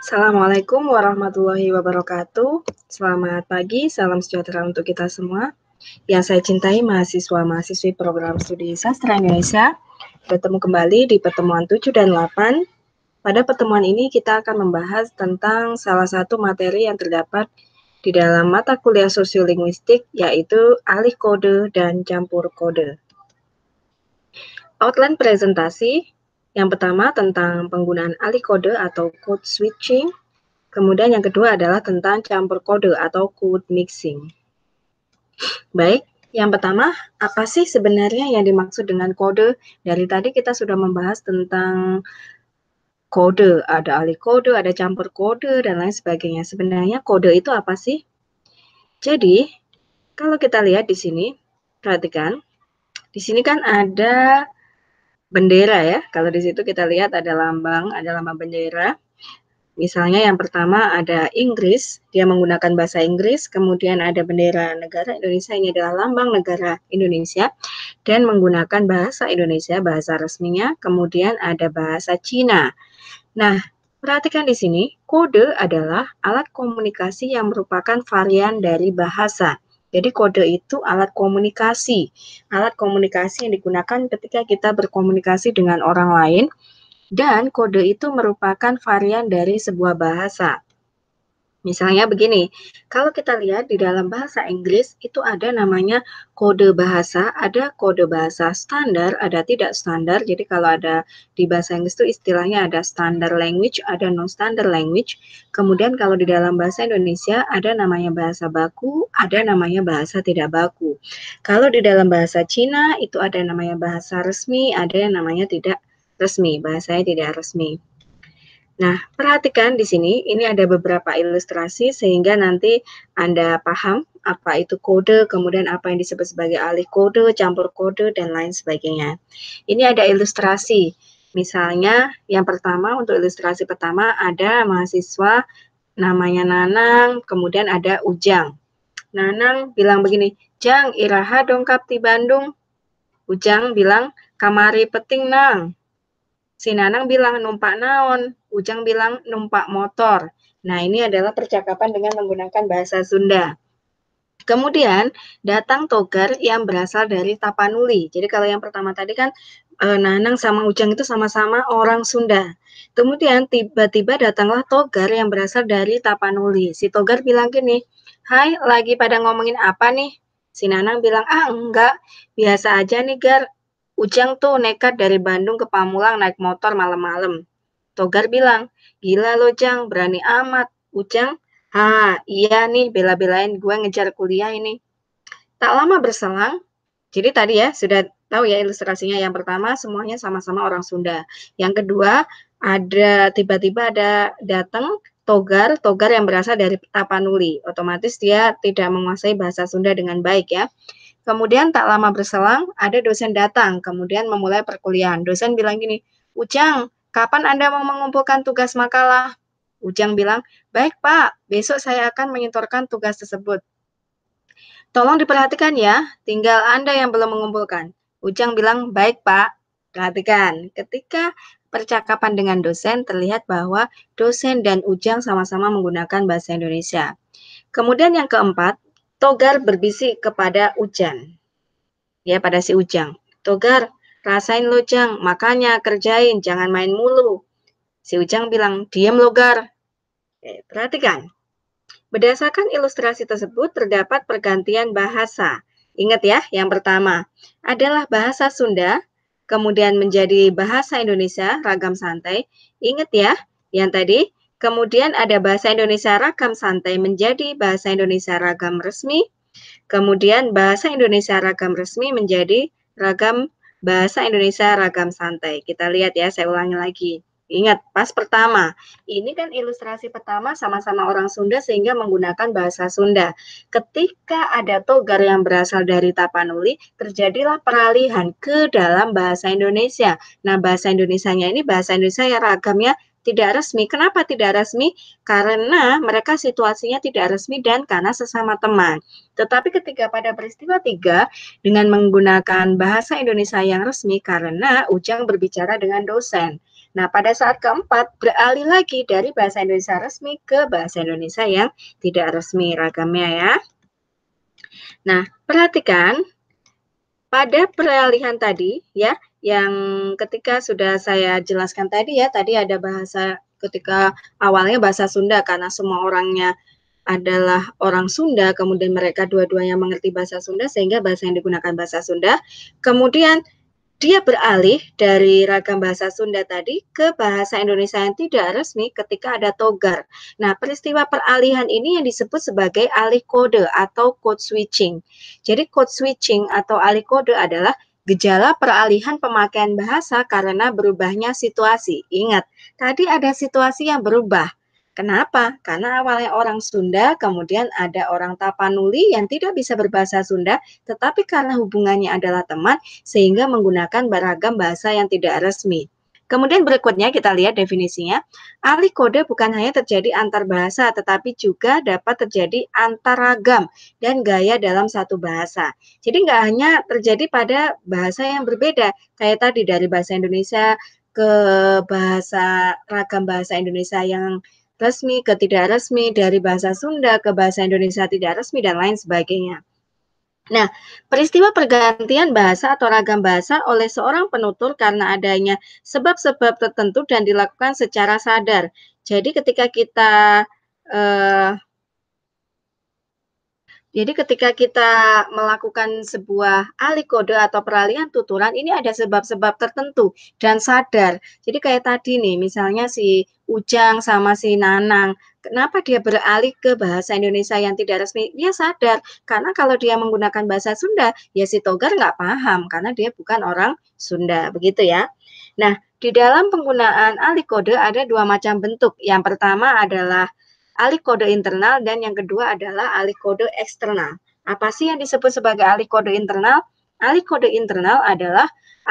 Assalamualaikum warahmatullahi wabarakatuh. Selamat pagi, salam sejahtera untuk kita semua. Yang saya cintai mahasiswa-mahasiswi program studi sastra Indonesia. Bertemu kembali di pertemuan 7 dan 8. Pada pertemuan ini kita akan membahas tentang salah satu materi yang terdapat di dalam mata kuliah sosiolinguistik yaitu alih kode dan campur kode. Outline presentasi yang pertama tentang penggunaan alih kode atau code switching. Kemudian yang kedua adalah tentang campur kode atau code mixing. Baik, yang pertama, apa sih sebenarnya yang dimaksud dengan kode? Dari tadi kita sudah membahas tentang kode, ada alih kode, ada campur kode, dan lain sebagainya. Sebenarnya kode itu apa sih? Jadi, kalau kita lihat di sini, perhatikan, di sini kan ada bendera ya. Kalau di situ kita lihat ada lambang, ada lambang bendera. Misalnya yang pertama ada Inggris, dia menggunakan bahasa Inggris, kemudian ada bendera negara Indonesia, ini adalah lambang negara Indonesia, dan menggunakan bahasa Indonesia, bahasa resminya, kemudian ada bahasa Cina. Nah, perhatikan di sini, kode adalah alat komunikasi yang merupakan varian dari bahasa. Jadi kode itu alat komunikasi, alat komunikasi yang digunakan ketika kita berkomunikasi dengan orang lain dan kode itu merupakan varian dari sebuah bahasa. Misalnya begini, kalau kita lihat di dalam bahasa Inggris itu ada namanya kode bahasa, ada kode bahasa standar, ada tidak standar. Jadi kalau ada di bahasa Inggris itu istilahnya ada standard language, ada non-standard language. Kemudian kalau di dalam bahasa Indonesia ada namanya bahasa baku, ada namanya bahasa tidak baku. Kalau di dalam bahasa Cina itu ada namanya bahasa resmi, ada yang namanya tidak resmi, bahasanya tidak resmi. Nah, perhatikan di sini, ini ada beberapa ilustrasi sehingga nanti Anda paham apa itu kode, kemudian apa yang disebut sebagai alih kode, campur kode, dan lain sebagainya. Ini ada ilustrasi. Misalnya, yang pertama untuk ilustrasi pertama ada mahasiswa namanya Nanang, kemudian ada Ujang. Nanang bilang begini, Jang, Iraha dongkap di Bandung. Ujang bilang, kamari peting nang. Si Nanang bilang numpak naon, Ujang bilang numpak motor. Nah, ini adalah percakapan dengan menggunakan bahasa Sunda. Kemudian datang togar yang berasal dari Tapanuli. Jadi kalau yang pertama tadi kan eh, Nanang sama Ujang itu sama-sama orang Sunda. Kemudian tiba-tiba datanglah togar yang berasal dari Tapanuli. Si togar bilang gini, "Hai, lagi pada ngomongin apa nih?" Si Nanang bilang, "Ah, enggak, biasa aja nih, Gar. Ujang tuh nekat dari Bandung ke Pamulang naik motor malam-malam. Togar bilang, gila lo Jang, berani amat. Ujang, ha iya nih bela-belain gue ngejar kuliah ini. Tak lama berselang, jadi tadi ya sudah tahu ya ilustrasinya yang pertama semuanya sama-sama orang Sunda. Yang kedua ada tiba-tiba ada datang togar, togar yang berasal dari Tapanuli. Otomatis dia tidak menguasai bahasa Sunda dengan baik ya. Kemudian tak lama berselang, ada dosen datang, kemudian memulai perkuliahan. Dosen bilang gini, Ujang, kapan Anda mau mengumpulkan tugas makalah? Ujang bilang, baik Pak, besok saya akan menyetorkan tugas tersebut. Tolong diperhatikan ya, tinggal Anda yang belum mengumpulkan. Ujang bilang, baik Pak, perhatikan. Ketika percakapan dengan dosen, terlihat bahwa dosen dan Ujang sama-sama menggunakan bahasa Indonesia. Kemudian yang keempat, Togar berbisik kepada Ujang. Ya, pada si Ujang. Togar, rasain lo Jang, makanya kerjain, jangan main mulu. Si Ujang bilang, diam Gar. Oke, eh, perhatikan. Berdasarkan ilustrasi tersebut terdapat pergantian bahasa. Ingat ya, yang pertama adalah bahasa Sunda, kemudian menjadi bahasa Indonesia, ragam santai. Ingat ya, yang tadi Kemudian ada bahasa Indonesia ragam santai menjadi bahasa Indonesia ragam resmi. Kemudian bahasa Indonesia ragam resmi menjadi ragam bahasa Indonesia ragam santai. Kita lihat ya, saya ulangi lagi. Ingat, pas pertama. Ini kan ilustrasi pertama sama-sama orang Sunda sehingga menggunakan bahasa Sunda. Ketika ada togar yang berasal dari Tapanuli, terjadilah peralihan ke dalam bahasa Indonesia. Nah, bahasa Indonesianya ini bahasa Indonesia yang ragamnya tidak resmi. Kenapa tidak resmi? Karena mereka situasinya tidak resmi dan karena sesama teman. Tetapi ketika pada peristiwa tiga dengan menggunakan bahasa Indonesia yang resmi karena Ujang berbicara dengan dosen. Nah, pada saat keempat, beralih lagi dari bahasa Indonesia resmi ke bahasa Indonesia yang tidak resmi ragamnya ya. Nah, perhatikan pada peralihan tadi ya, yang ketika sudah saya jelaskan tadi ya, tadi ada bahasa ketika awalnya bahasa Sunda karena semua orangnya adalah orang Sunda, kemudian mereka dua-duanya mengerti bahasa Sunda sehingga bahasa yang digunakan bahasa Sunda. Kemudian dia beralih dari ragam bahasa Sunda tadi ke bahasa Indonesia yang tidak resmi ketika ada togar. Nah, peristiwa peralihan ini yang disebut sebagai alih kode atau code switching. Jadi code switching atau alih kode adalah Gejala peralihan pemakaian bahasa karena berubahnya situasi. Ingat, tadi ada situasi yang berubah. Kenapa? Karena awalnya orang Sunda, kemudian ada orang Tapanuli yang tidak bisa berbahasa Sunda, tetapi karena hubungannya adalah teman, sehingga menggunakan beragam bahasa yang tidak resmi. Kemudian berikutnya kita lihat definisinya. Alih kode bukan hanya terjadi antar bahasa, tetapi juga dapat terjadi antar ragam dan gaya dalam satu bahasa. Jadi nggak hanya terjadi pada bahasa yang berbeda, kayak tadi dari bahasa Indonesia ke bahasa ragam bahasa Indonesia yang resmi ke tidak resmi, dari bahasa Sunda ke bahasa Indonesia tidak resmi dan lain sebagainya. Nah, peristiwa pergantian bahasa atau ragam bahasa oleh seorang penutur karena adanya sebab-sebab tertentu dan dilakukan secara sadar. Jadi ketika kita eh, jadi ketika kita melakukan sebuah alih kode atau peralihan tuturan ini ada sebab-sebab tertentu dan sadar. Jadi kayak tadi nih misalnya si Ujang sama si Nanang Kenapa dia beralih ke bahasa Indonesia yang tidak resmi? Dia sadar karena kalau dia menggunakan bahasa Sunda, ya si Togar nggak paham karena dia bukan orang Sunda, begitu ya. Nah, di dalam penggunaan alih kode ada dua macam bentuk. Yang pertama adalah alih kode internal dan yang kedua adalah alih kode eksternal. Apa sih yang disebut sebagai alih kode internal? Alih kode internal adalah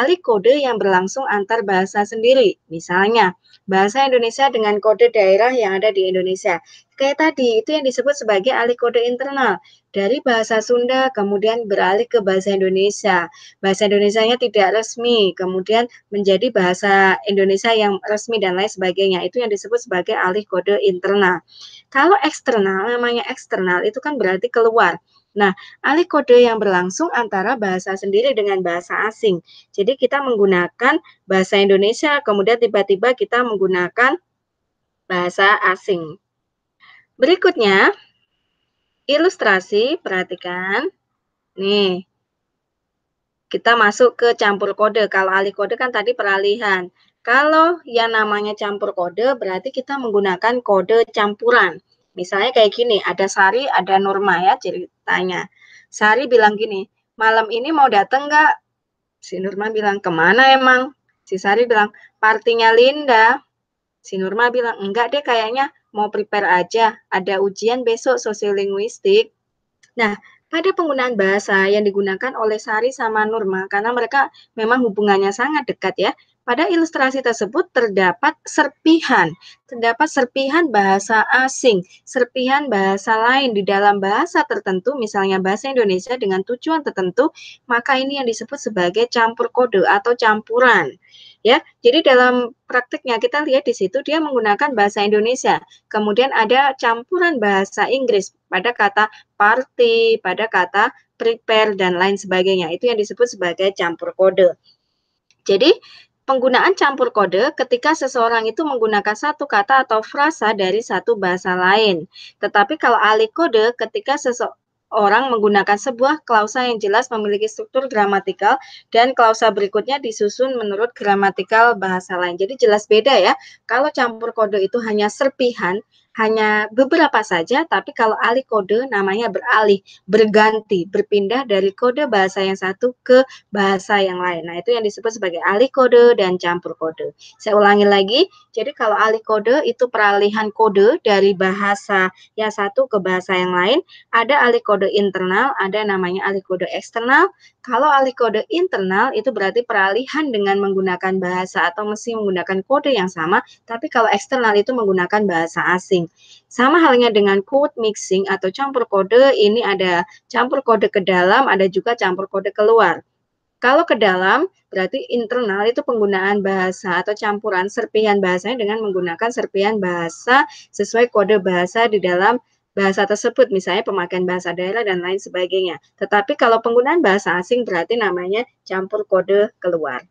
alih kode yang berlangsung antar bahasa sendiri. Misalnya, bahasa Indonesia dengan kode daerah yang ada di Indonesia kayak tadi itu yang disebut sebagai alih kode internal dari bahasa Sunda kemudian beralih ke bahasa Indonesia. Bahasa Indonesia-nya tidak resmi, kemudian menjadi bahasa Indonesia yang resmi dan lain sebagainya. Itu yang disebut sebagai alih kode internal. Kalau eksternal, namanya eksternal itu kan berarti keluar. Nah, alih kode yang berlangsung antara bahasa sendiri dengan bahasa asing. Jadi kita menggunakan bahasa Indonesia, kemudian tiba-tiba kita menggunakan bahasa asing. Berikutnya, ilustrasi, perhatikan. Nih, kita masuk ke campur kode. Kalau alih kode kan tadi peralihan. Kalau yang namanya campur kode, berarti kita menggunakan kode campuran. Misalnya kayak gini, ada Sari, ada Norma ya ceritanya. Sari bilang gini, malam ini mau datang nggak? Si Norma bilang, kemana emang? Si Sari bilang, partinya Linda. Si Norma bilang, enggak deh kayaknya mau prepare aja, ada ujian besok sosiolinguistik. Nah, pada penggunaan bahasa yang digunakan oleh Sari sama Nurma, karena mereka memang hubungannya sangat dekat ya, pada ilustrasi tersebut terdapat serpihan, terdapat serpihan bahasa asing, serpihan bahasa lain di dalam bahasa tertentu, misalnya bahasa Indonesia dengan tujuan tertentu, maka ini yang disebut sebagai campur kode atau campuran ya. Jadi dalam praktiknya kita lihat di situ dia menggunakan bahasa Indonesia. Kemudian ada campuran bahasa Inggris pada kata party, pada kata prepare dan lain sebagainya. Itu yang disebut sebagai campur kode. Jadi penggunaan campur kode ketika seseorang itu menggunakan satu kata atau frasa dari satu bahasa lain. Tetapi kalau alih kode ketika orang menggunakan sebuah klausa yang jelas memiliki struktur gramatikal dan klausa berikutnya disusun menurut gramatikal bahasa lain. Jadi jelas beda ya. Kalau campur kode itu hanya serpihan, hanya beberapa saja, tapi kalau alih kode namanya beralih, berganti, berpindah dari kode bahasa yang satu ke bahasa yang lain. Nah, itu yang disebut sebagai alih kode dan campur kode. Saya ulangi lagi, jadi kalau alih kode itu peralihan kode dari bahasa yang satu ke bahasa yang lain. Ada alih kode internal, ada namanya alih kode eksternal. Kalau alih kode internal itu berarti peralihan dengan menggunakan bahasa atau mesti menggunakan kode yang sama, tapi kalau eksternal itu menggunakan bahasa asing. Sama halnya dengan code mixing atau campur kode, ini ada campur kode ke dalam, ada juga campur kode keluar. Kalau ke dalam, berarti internal itu penggunaan bahasa atau campuran serpihan bahasanya dengan menggunakan serpihan bahasa sesuai kode bahasa di dalam bahasa tersebut, misalnya pemakaian bahasa daerah dan lain sebagainya. Tetapi kalau penggunaan bahasa asing berarti namanya campur kode keluar.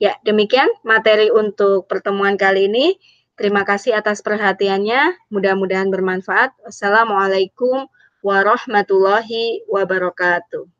Ya, demikian materi untuk pertemuan kali ini. Terima kasih atas perhatiannya. Mudah-mudahan bermanfaat. Assalamualaikum warahmatullahi wabarakatuh.